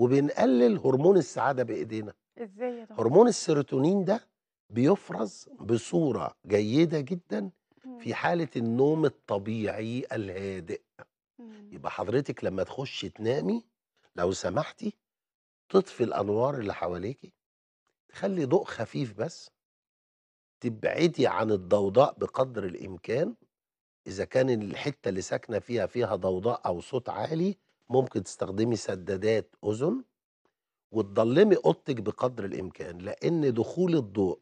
وبنقلل هرمون السعاده بايدينا ازاي ده؟ هرمون السيروتونين ده بيفرز بصوره جيده جدا في حاله النوم الطبيعي الهادئ يبقى حضرتك لما تخشي تنامي لو سمحتي تطفي الانوار اللي حواليكي تخلي ضوء خفيف بس تبعدي عن الضوضاء بقدر الامكان اذا كان الحته اللي ساكنه فيها فيها ضوضاء او صوت عالي ممكن تستخدمي سدادات أذن وتضلمي أوضتك بقدر الإمكان لأن دخول الضوء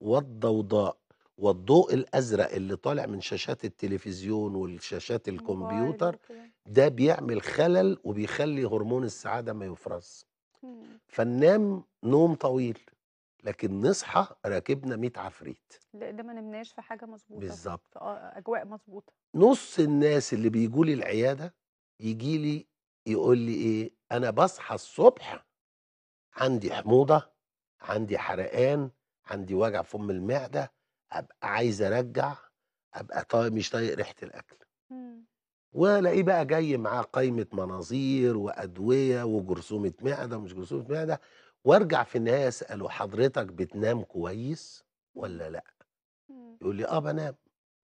والضوضاء والضوء الأزرق اللي طالع من شاشات التلفزيون والشاشات الكمبيوتر ده بيعمل خلل وبيخلي هرمون السعادة ما يفرز إمم. فننام نوم طويل لكن نصحى راكبنا 100 عفريت لان ما نمناش في حاجه مظبوطه بالظبط اجواء مظبوطه نص الناس اللي بيجوا لي العياده يجي لي يقول لي ايه انا بصحى الصبح عندي حموضه عندي حرقان عندي وجع في ام المعده ابقى عايز ارجع ابقى طيب مش طايق ريحه الاكل والاقيه بقى جاي معاه قايمه مناظير وادويه وجرثومه معده ومش جرثومه معده وارجع في النهايه اساله حضرتك بتنام كويس ولا لا يقول لي اه بنام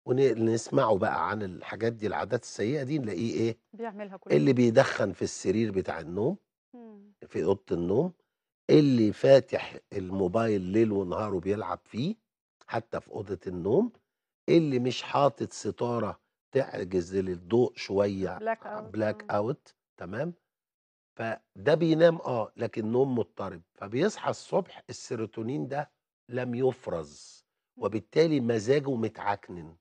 ونسمعه بقى عن الحاجات دي العادات السيئة دي نلاقيه إيه بيعملها كل اللي بيدخن في السرير بتاع النوم إمم. في أوضة النوم اللي فاتح الموبايل ليل ونهار وبيلعب فيه حتى في أوضة النوم اللي مش حاطط ستارة تعجز للضوء شوية بلاك اوت بلاك اوت تمام فده بينام اه لكن نوم مضطرب فبيصحى الصبح السيروتونين ده لم يفرز إمم. وبالتالي مزاجه متعكنن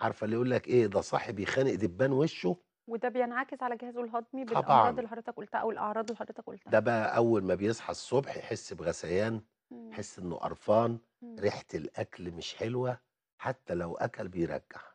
عارفه اللي يقول لك ايه ده صاحب يخانق دبان وشه وده بينعكس على جهازه الهضمي بالامراض اللي حضرتك قلتها او الاعراض اللي حضرتك قلتها ده بقى اول ما بيصحى الصبح يحس بغثيان يحس انه قرفان ريحه الاكل مش حلوه حتى لو اكل بيرجع